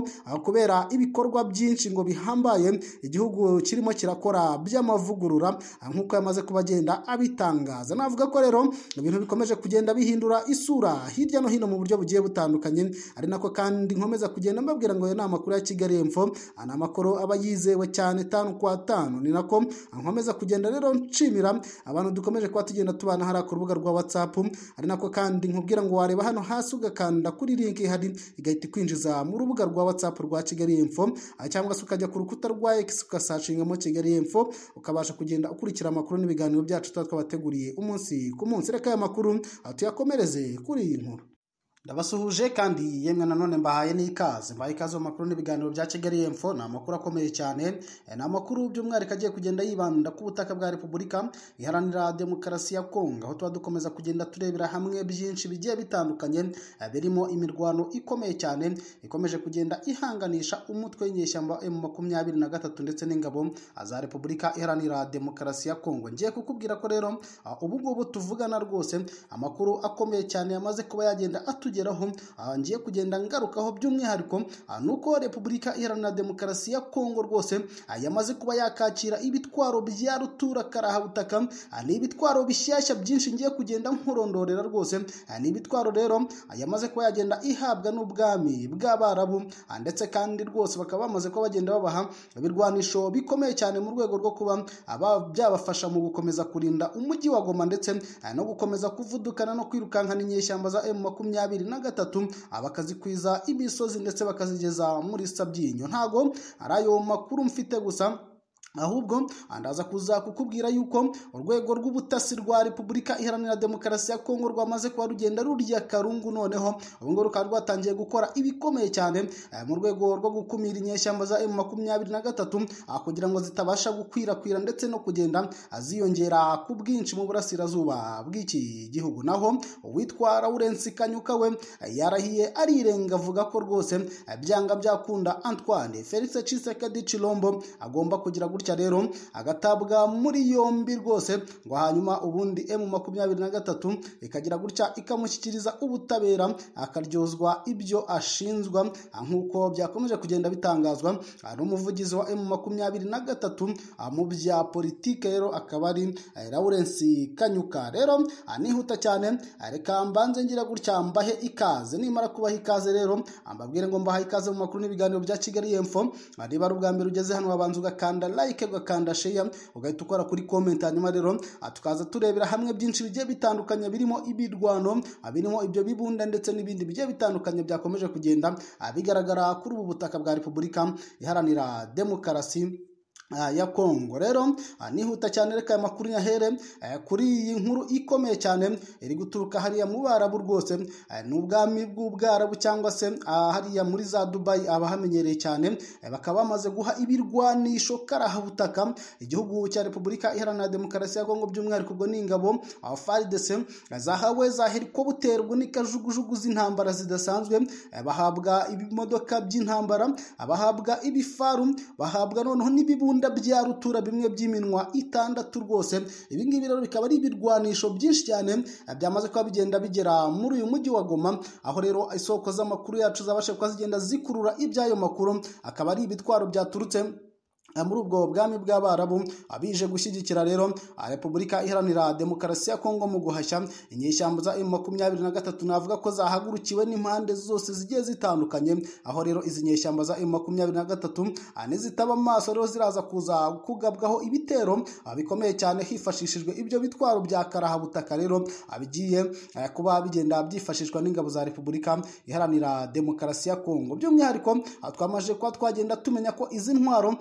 kubera ibikorwa byinshi ngo bihambaye arwaye igihugu kirimo kirakora by'amavugurura nk'uko yamaze kuba agenda abitangaza navuga ko rero ibintu bikomeje kugenda bihindura isura hirya no hino mu buryo bugiye butandukanye ari nako kandi nkomeza kugenda mbabwira ngo iyo ni amakuru ya kigali info ni amakuru aba yizewe cyane tanu kwa tanu ni nako nkomeza kugenda rero nshimira abantu dukomeje kuba tugenda tubana hariya ku rubuga rwa watsapu ari nako kandi nkubwira ngo wareba hano hasi ugakanda kuri linki ihari igahita ikwinjiza mu rubuga rwa watsapu rwa kigali info cyangwa se ukajya ku rukuta rwa X ugasacinga Kigali info ukabasha kugenda ukurikira amakuru n'ibiganiro byacu tuba twabateguriye umunsi ku munsi reka aya makuru atuyakomereze kuri iyi nkuru ndabasuhuje kandi yemwe nanone mbahaye n'ikaze mbahaye ikaze mu makuru n'ibiganiro bya kigali y'epfo ni amakuru akomeye cyane eh, ni amakuru by'umwihariko agiye kugenda yibanda ku butaka bwa repubulika iharanira demokarasi ya kongo aho tuba dukomeza kugenda turebera hamwe byinshi bigiye bitandukanye eh, birimo imirwano ikomeye cyane ikomeje kugenda ihanganisha umutwe w'inyeshyamba emu makumyabiri na gatatu ndetse n'ingabo za repubulika iharanira demokarasi ya kongo ngiye kukubwira ko rero eh, ubu ngubu tuvugana rwose amakuru akomeye cyane yamaze kuba yagenda atugera tuzageraho ngiye kugenda ngarukaho by'umwihariko ni uko repubulika iharanira demokarasi ya kongo rwose yamaze kuba yakakira ibitwaro bya rutura karahabutaka ni ibitwaro bishyashya byinshi ngiye kugenda nkurondorera rwose ni ibitwaro rero yamaze kuba yagenda ihabwa n'ubwami bw'abarabu ndetse kandi rwose bakaba bamaze kuba bagenda babaha ibirwanisho bikomeye cyane mu rwego rwo kuba byabafasha mu gukomeza kurinda umujyi wa goma ndetse no gukomeza kuvudukana no kwirukankana inyeshyamba za emu makumyabiri kabiri na gatatu bakazikwiza imisozi ndetse bakazigeza muri sabyinyo ntago ari ayo makuru mfite gusa ahubwo andaza kuza yuko urwego rw'ubutasi rwa repubulika iharanira demokarasi ya kongo rwamaze kuba rugenda rurya karungu noneho ubungubu rukaba rwatangiye gukora ibikomeye cyane eh, mu rwego rwo gukumira inyeshyamba za emu makumyabiri na gatatu ah, kugira ngo zitabasha gukwirakwira ndetse no kugenda aziyongera ah, ku bwinshi mu burasirazuba bw'iki gihugu naho uwitwa lawurence kanyuka we eh, yarahiye arirenga avuga ko rwose eh, byanga byakunda antoine felix cisekedi cirombo agomba kugira gutya gutya rero agatabwa muri yombi rwose ngo hanyuma ubundi emu makumyabiri na gatatu ikagira gutya ikamushyikiriza ubutabera akaryozwa ibyo ashinzwa ah, nk'uko byakomeje kugenda bitangazwa ari wa emu makumyabiri na gatatu ah, mu bya politike rero akaba ari eh, lawurence kanyuka rero anihuta ah, cyane reka mbanze ngira gutya mbahe ikaze nimara kubaha ikaze rero ambabwire ngo mbaha ikaze mu makuru n'ibiganiro bya kigali yemfo niba ari ubwa mbere ugeze hano wabanza ugakanda like like ugakanda share ugahita ukora kuri comment hanyuma rero ah, tukaza turebera hamwe byinshi bigiye bitandukanye birimo ibirwano ah, birimo ibyo bibunda ndetse n'ibindi bigiye bitandukanye byakomeje kugenda ah, bigaragara kuri ubu butaka bwa repubulika iharanira demokarasi Ah, ya Kongo rero ah, nihuta cyane reka aya makuru nyahere eh, kuri iyi nkuru ikomeye cyane iri guturuka hariya mu Barabu rwose eh, ni ubwami bw'ubwarabu cyangwa se ah, hariya muri za Dubai abahamenyereye cyane eh, bakaba bamaze guha ibirwanisho karahabutaka igihugu cya Repubulika Iharanira Demokarasi ya Kongo by'umwihariko ubwo ni ingabo FARDC zahawe zahiri ko buterwa n'ikajugujugu z'intambara zidasanzwe bahabwa ibimodoka by'intambara bahabwa ibifaru bahabwa noneho n'ibibuni ibitunda bya rutura bimwe by'iminwa itandatu rwose ibi ngibi rero bikaba ari ibirwanisho byinshi cyane eh, byamaze kuba bigenda bigera muri uyu mujyi wa Goma aho rero isoko z'amakuru yacu zabashe kuba zigenda zikurura iby'ayo makuru akaba ari ibitwaro byaturutse Eh, muri ubwo bwami bw'abarabu abije gushyigikira rero ah, repubulika iharanira demokarasi ya kongo mu guhashya inyeshyamba za emu makumyabiri na gatatu navuga ko zahagurukiwe n'impande zose zigiye zitandukanye aho rero izi nyeshyamba za emu makumyabiri na gatatu ah, nizitaba amaso rero ziraza kuza kugabwaho ibitero ah, bikomeye cyane hifashishijwe ibyo bitwaro bya karahabutaka rero bigiye eh, kuba bigenda byifashishwa n'ingabo za repubulika iharanira demokarasi ya kongo by'umwihariko twamaze kuba twagenda tumenya ko izi ntwaro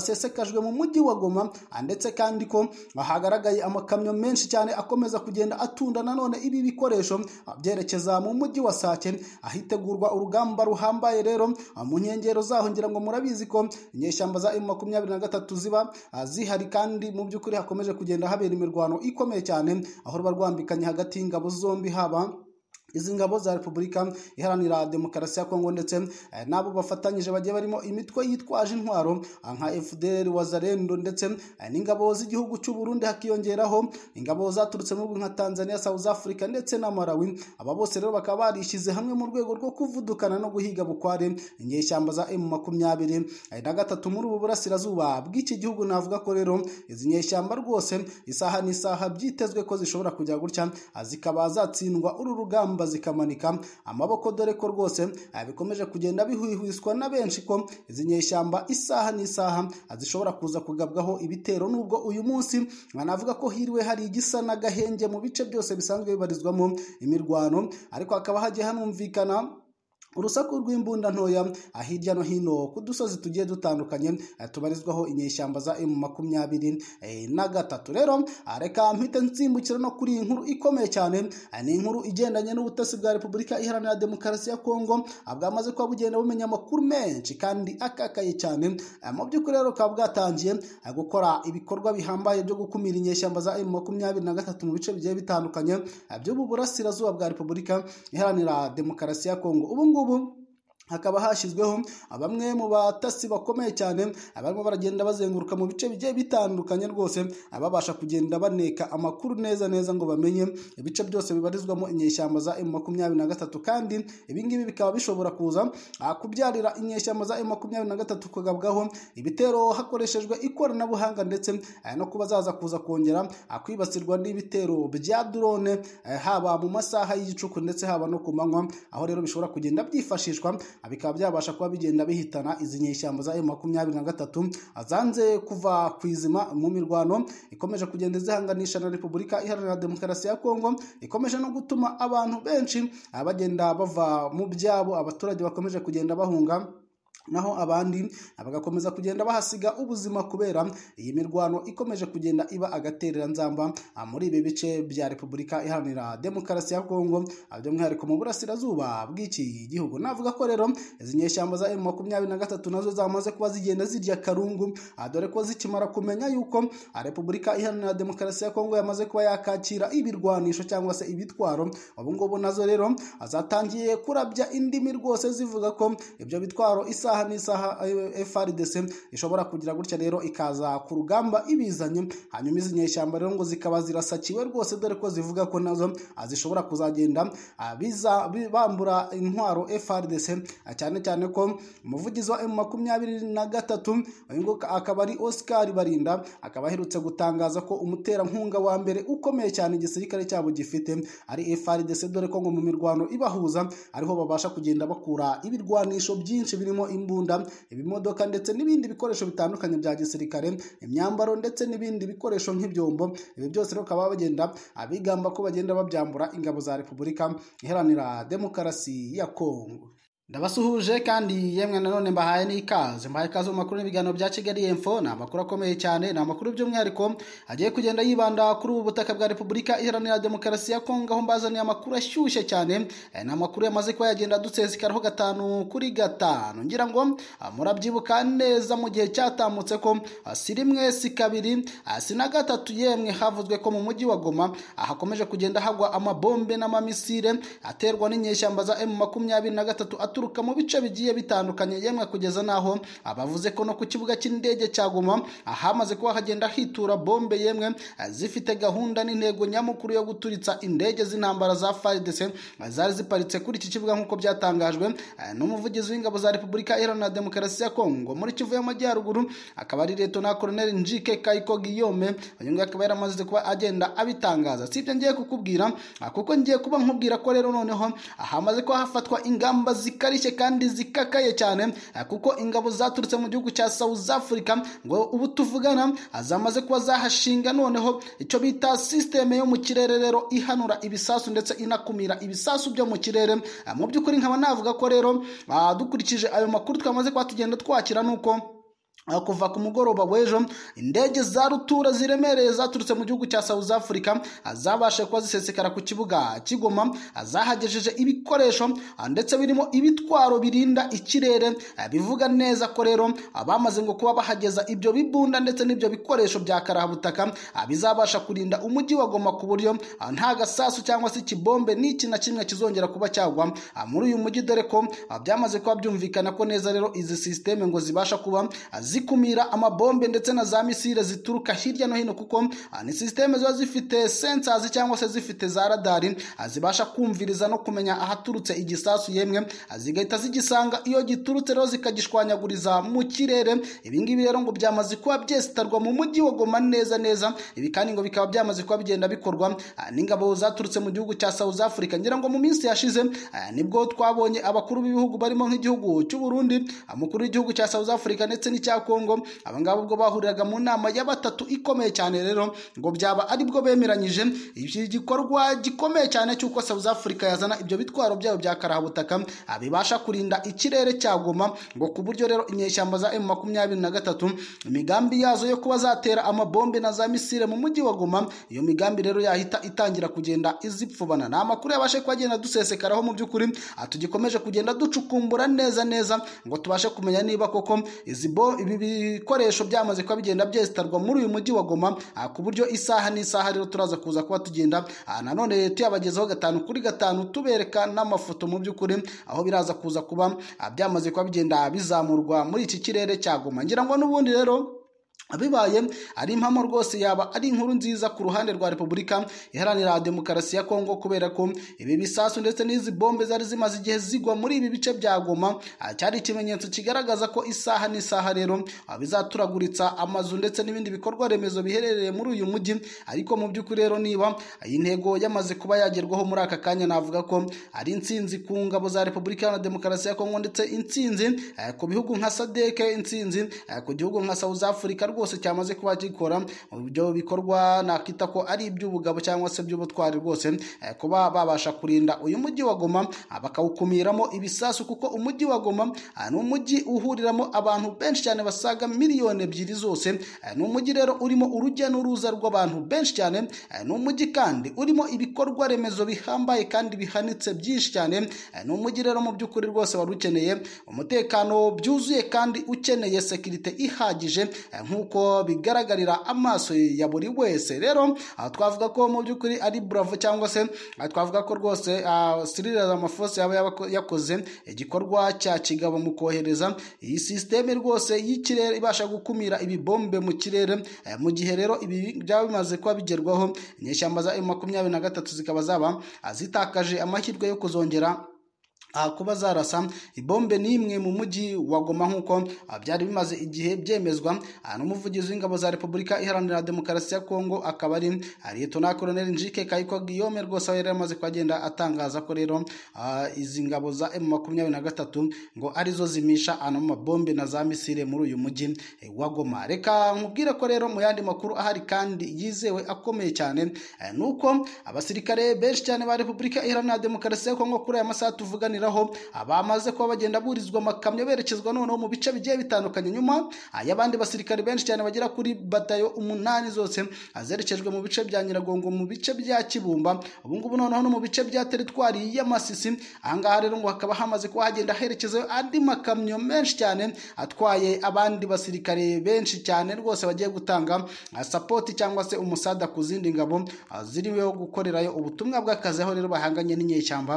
zasesekajwe mu mujyi wa goma ndetse kandi ko hagaragaye amakamyo menshi cyane akomeza kugenda atunda nanone ibi bikoresho byerekeza mu mujyi wa sake ahitegurwa urugamba ruhambaye rero mu nkengero zaho ngira ngo murabizi ko inyeshyamba za emu makumyabiri na gatatu ziba zihari kandi mu by'ukuri hakomeje kugenda habera imirwano ikomeye cyane aho ruba rwambikanye hagati y'ingabo zombi haba izi ngabo za repubulika iharanira demokarasi ya kongo ndetse eh, n'abo bafatanyije bagiye barimo imitwe yitwaje intwaro ah, nka fdr wazarendo ndetse eh, n'ingabo z'igihugu cy'u burundi hakiyongeraho ingabo zaturutse mu bihugu nka tanzania south africa ndetse na malawi aba bose rero bakaba barishyize hamwe mu rwego rwo kuvudukana no guhiga bukware inyeshyamba za m makumyabiri eh, na gatatu muri ubu burasirazuba bw'iki gihugu navuga ko rero izi nyeshyamba rwose isaha n'isaha byitezwe ko zishobora kujya gutya ah, zikaba zatsindwa uru rugamba ingamba zikamanika amaboko dore ko rwose bikomeje kugenda bihwihwiswa na benshi ko izi nyeshyamba isaha n'isaha zishobora kuza kugabwaho ibitero nubwo uyu munsi banavuga ko hiriwe hari igisa n'agahenge mu bice byose bisanzwe bibarizwamo imirwano ariko hakaba hagiye hanumvikana urusaku rw'imbunda ntoya ah, hirya no hino ku dusozi tugiye dutandukanye eh, tubarizwaho inyeshyamba za emu makumyabiri eh, na gatatu rero ah, reka mpite nsimbukira no kuri iyi nkuru ikomeye cyane eh, ni inkuru igendanye n'ubutasi bwa repubulika iharanira demokarasi ya kongo ah, bwamaze kuba bugenda bumenya amakuru menshi kandi akakaye cyane mu by'ukuri rero bukaba bwatangiye gukora ibikorwa bihambaye byo gukumira inyeshyamba za emu makumyabiri na gatatu mu bice bigiye bitandukanye by'ubu burasirazuba bwa repubulika iharanira demokarasi ya kongo ubu ngubu Google hakaba hashyizweho ah, bamwe mu batasi bakomeye cyane abarimo baragenda bazenguruka mu bice bigiye bitandukanye rwose ababasha ah, kugenda baneka amakuru neza neza ngo bamenye ibice byose bibarizwamo inyeshyamba za emu makumyabiri na gatatu kandi ibingibi bikaba bishobora kuza ah, kubyarira inyeshyamba za emu makumyabiri na gatatu kugabwaho ibitero hakoreshejwe ikoranabuhanga ndetse no kuba zaza kuza kongera kwibasirwa n'ibitero bya drone haba mu masaha y'igicuku ndetse haba no ku manywa aho rero bishobora kugenda byifashishwa bikaba byabasha kuba bigenda bihitana izi nyeshyamba za makumyabiri na gatatu zanze kuva ku izima mu mirwano ikomeje kugenda izihanganisha na repubulika iharanira demokarasi ya kongo ikomeje no gutuma abantu benshi bagenda bava mu byabo abaturage bakomeje kugenda bahunga naho abandi bagakomeza kugenda bahasiga ubuzima kubera iyi mirwano ikomeje kugenda iba agatereranzamba ah, muri ibi bice bya repubulika iharanira demokarasi ya kongo ah, by'umwihariko mu burasirazuba bw'iki gihugu navuga ko rero izi nyeshyamba za emu makumyabiri na gatatu nazo zamaze kuba zigenda zirya karungu ah, dore ko zikimara kumenya yuko repubulika iharanira demokarasi ya kongo yamaze kuba yakakira ibirwanisho cyangwa se ibitwaro ubu nazo rero zatangiye kurabya indimi rwose zivuga ko ibyo bitwaro isaha isaha n'isaha FRDC ishobora kugira gutya rero ikaza ku rugamba ibizanye hanyuma izi nyeshyamba rero ngo zikaba zirasakiwe rwose dore ko zivuga ko nazo zishobora kuzagenda ah, biza bambura intwaro FRDC ah, cyane cyane ko umuvugizi wa M makumyabiri na gatatu akaba ari Oscar Barinda akaba aherutse gutangaza ko umuterankunga wa mbere ukomeye cyane igisirikare cyabo gifite ari FRDC dore ko ngo mu mirwano ibahuza ariho babasha kugenda bakura ibirwanisho byinshi birimo nk'imbunda ibimodoka ndetse n'ibindi bikoresho bitandukanye bya gisirikare imyambaro ndetse n'ibindi bikoresho nk'ibyombo ibi byose bakaba bagenda abigamba ko bagenda babyambura ingabo za repubulika iharanira demokarasi ya kongo ndabasuhuje kandi yemwe nanone mbahaye n'ikaze mbahaye ikaze mu makuru n'ibiganiro bya kigali info ni amakuru akomeye cyane ni amakuru by'umwihariko agiye kugenda yibanda kuri ubu butaka bwa repubulika iharanira demokarasi ya kongo aho mbazaniye amakuru ashyushye cyane eh, ni amakuru yamaze kuba yagenda dusesekaraho gatanu kuri gatanu ngira ngo ah, murabyibuka neza mu gihe cyatambutse ko ah, si rimwe si kabiri ah, si na gatatu yemwe havuzwe ko mu mujyi wa goma hakomeje kugenda hagwa amabombe n'amamisire aterwa n'inyeshyamba za emu makumyabiri na gatatu baturuka mu bice bigiye bitandukanye yemwe kugeza n'aho abavuze ko no ku kibuga cy'indege cya Goma ahamaze kuba hagenda hitura bombe yemwe zifite gahunda n'intego nyamukuru yo guturitsa indege z'intambara za FARDC zari ziparitse kuri iki kibuga nk'uko byatangajwe n'umuvugizi w'ingabo za Repubulika Iharanira Demokarasi ya Kongo muri Kivu y'Amajyaruguru akaba ari Leta na Colonel Njike Kaiko Guillaume uyu nguyu akaba yaramaze kuba agenda abitangaza sibyo ngiye kukubwira kuko ngiye kuba nkubwira ko rero noneho ahamaze kuba hafatwa ingamba zika zikarishye kandi zikakaye cyane eh, kuko ingabo zaturutse mu gihugu cya South Africa ngo ubu tuvugana eh, zamaze kuba zahashinga noneho icyo bita systeme yo mu kirere rero ihanura ibisasu ndetse inakumira ibisasu byo mu kirere eh, mu by'ukuri nkaba navuga ko rero dukurikije ayo makuru twamaze kuba tugenda twakira nuko kuva ku mugoroba w'ejo indege za rutura ziremereye zaturutse mu gihugu cya South Africa zabashe kuba zisesekara ku kibuga kigoma zahagejeje ibikoresho ndetse birimo ibitwaro birinda ikirere bivuga neza ko rero abamaze ngo kuba bahageza ibyo bibunda ndetse n'ibyo bikoresho bya karahabutaka bizabasha kurinda umujyi wa Goma ku buryo nta gasasu cyangwa se ikibombe n'iki na kimwe kizongera kuba cyagwa muri uyu mujyi dore ko byamaze kuba byumvikana ko neza rero izi sisiteme ngo zibasha kuba zi zikumira amabombe ndetse na za misile zituruka hirya no hino kuko ah, ni sisiteme ziba zifite sensazi cyangwa se zifite za radari ah, zibasha kumviriza no kumenya ahaturutse igisasu yemwe ah, zigahita zigisanga iyo giturutse rero zikagishwanyaguriza mu kirere ibingibi rero ngo byamaze kuba byesitarwa mu mujyi wa goma neza neza ibi kandi ngo bikaba byamaze kuba bigenda bikorwa n'ingabo zaturutse mu gihugu cya south africa ngira ngo mu minsi yashize nibwo twabonye abakuru b'ibihugu barimo nk'igihugu cy'u burundi umukuru w'igihugu cya south africa ndetse n'icya Kongo abangaba ubwo bahuriraga mu nama ya batatu ikomeye cyane rero ngo byaba aribwo bemeranyije iki gikorwa gikomeye cyane cy'uko South Africa yazana ibyo bitwaro byayo bya karahabutaka bibasha kurinda ikirere cya Goma ngo ku buryo rero inyeshyamba za M makumyabiri na gatatu imigambi yazo yo kuba zatera amabombe na za misire mu mujyi wa Goma iyo migambi rero yahita itangira kugenda izipfubana ni amakuru yabashe kugenda dusesekaraho mu by'ukuri tugikomeje kugenda ducukumbura neza neza ngo tubashe kumenya niba koko izi ibi ibi bikoresho byamaze kuba bigenda byesitarwa muri uyu mujyi wa goma ah, ku buryo isaha n'isaha rero turaza kuza kuba tugenda ah, nanone tuyabagezaho gatanu kuri gatanu tubereka n'amafoto mu by'ukuri aho biraza kuza kuba ah, byamaze kuba bigenda bizamurwa muri iki kirere cya goma ngira ngo n'ubundi rero abibaye ari impamo rwose yaba ari inkuru nziza ku ruhande rwa repubulika iharanira demokarasi ya kongo kubera ko ibi bisasu ndetse n'izi bombe zari zimaze igihe zigwa muri ibi bice bya goma cyari ikimenyetso kigaragaza ko isaha n'isaha rero bizaturaguritsa amazu ndetse n'ibindi bikorwa remezo biherereye muri uyu mujyi ariko mu by'ukuri rero niba iyi yamaze kuba yagerwaho muri aka kanya navuga ko ari insinzi ku ngabo za repubulika iharanira demokarasi ya kongo ndetse insinzi eh, ku bihugu nka sadeke insinzi eh, ku gihugu nka south africa rwose cyamaze kuba gikora ibyo bikorwa nakita ko ari iby'ubugabo cyangwa se by'ubutwari rwose eh, kuba babasha kurinda uyu mujyi wa Goma ah, bakawukumiramo ibisasu kuko umujyi wa Goma ah, ni umujyi uhuriramo abantu benshi cyane basaga miliyoni ebyiri zose eh, ni umujyi rero urimo urujya n'uruza rw'abantu benshi cyane eh, ni umujyi kandi urimo ibikorwa remezo bihambaye kandi bihanitse byinshi cyane ni umujyi rero mu by'ukuri rwose wari ukeneye umutekano byuzuye kandi ukeneye sekirite ihagije nk'uko nk'uko bigaragarira amaso ya buri wese rero twavuga ko mu by'ukuri ari buravo cyangwa se twavuga ko rwose sirira ah, amafose yaba yakoze igikorwa cya kigabo mu kohereza iyi sisiteme rwose y'ikirere ibasha gukumira ibibombe mu kirere eh, mu gihe rero ibi byaba bimaze kuba bigerwaho inyeshyamba za makumyabiri na gatatu zikaba zaba zitakaje amahirwe yo kuzongera kuba zarasa bombe n'imwe mu mujyi wa Goma nk'uko ah, byari bimaze igihe byemezwa ah, n'umuvugizi w'ingabo za Repubulika Iharanira Demokarasi ya Kongo akaba ari Liyetona Colonel Njike Kayiko Guillaume rwose yari yamaze kugenda atangaza ko rero ah, izi ngabo za M makumyabiri na gatatu ngo arizo zimisha ano mabombe na za misile muri uyu mujyi eh, wa Goma reka nkubwire ko rero mu yandi makuru ahari kandi yizewe akomeye cyane eh, nuko abasirikare benshi cyane ba Repubulika Iharanira Demokarasi ya Kongo kuri aya masaha tuvuganira bageraho abamaze kuba bagenda burizwa amakamyo berekezwa noneho mu bice bigiye bitandukanye nyuma ay'abandi basirikare benshi cyane bagera kuri batayo umunani zose azerekejwe mu bice bya nyiragongo mu bice bya kibumba ubungubu noneho no mu bice bya teritwari y'amasisi ahangaha rero ngo hakaba hamaze kuba hagenda herekezayo andi makamyo menshi cyane atwaye abandi basirikare benshi cyane rwose bagiye gutanga sapoti cyangwa se umusada ku zindi ngabo ziriweho gukorerayo ubutumwa bw'akazi aho rero bahanganye n'inyeshyamba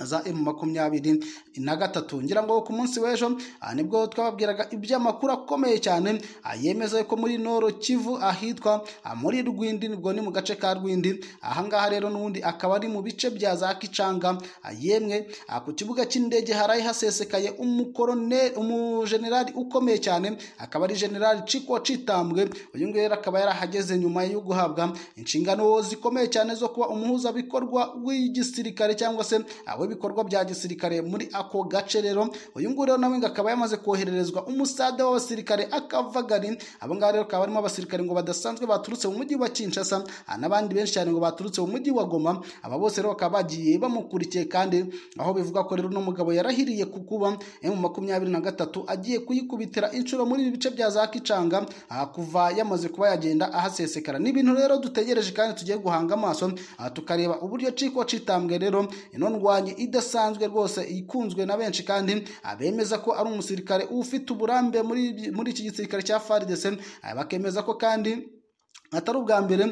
za emu makumyabiri na gatatu ngira ngo ku munsi w'ejo nibwo twababwiraga iby'amakuru akomeye cyane yemeza ko muri noro kivu ahitwa muri rwindi nibwo ni mu gace ka rwindi ahangaha rero n'ubundi akaba ari mu bice bya za kicanga yemwe ku kibuga cy'indege haraye hasesekaye umukorone umujenerali ukomeye cyane akaba ari generali ciko citambwe uyu nguyu rero akaba yarahageze nyuma yo guhabwa inshingano zikomeye cyane zo kuba umuhuzabikorwa w'igisirikare cyangwa se w'ibikorwa bya gisirikare muri ako gace rero uyu nguyu rero nawe ngo akaba yamaze kohererezwa umusade w'abasirikare akavagari abo ngabo rero akaba barimo abasirikare ngo badasanzwe baturutse mu mujyi wa Kinshasa ah, n'abandi benshi cyane ngo baturutse mu mujyi wa Goma aba bose rero bakaba bagiye bamukurikiye kandi aho bivuga ko rero uno mugabo yarahiriye ku kuba eh, mu makumyabiri na gatatu agiye kuyikubitira inshuro muri ibi bice bya za Kicanga ah, kuva yamaze kuba yagenda ahasesekara ni ibintu rero dutegereje kandi tugiye guhanga amaso ah, tukareba uburyo ciko citambwe rero ino ndwanyi idasanzwe rwose ikunzwe na benshi kandi abemeza ko ari umusirikare ufite uburambe muri iki gisirikare cya FARDC bakemeza ko kandi atari ubwa mbere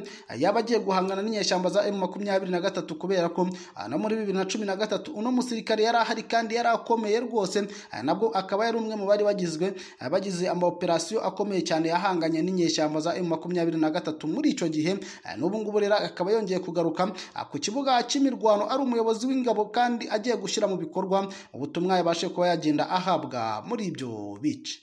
yaba agiye guhangana n'inyeshyamba za emu makumyabiri na gatatu kubera ko ah, no muri bibiri na cumi na gatatu uno musirikare yari ahari kandi yari akomeye rwose ah, nabwo akaba yari umwe mu bari bagizwe ah, bagize amaoperasiyo akomeye cyane yahanganye n'inyeshyamba za emu makumyabiri na gatatu muri icyo gihe n'ubu ngubu rero akaba yongeye kugaruka ku kibuga cy'imirwano ari umuyobozi w'ingabo kandi agiye gushyira mu bikorwa ubutumwa yabashe kuba yagenda ahabwa muri ibyo bice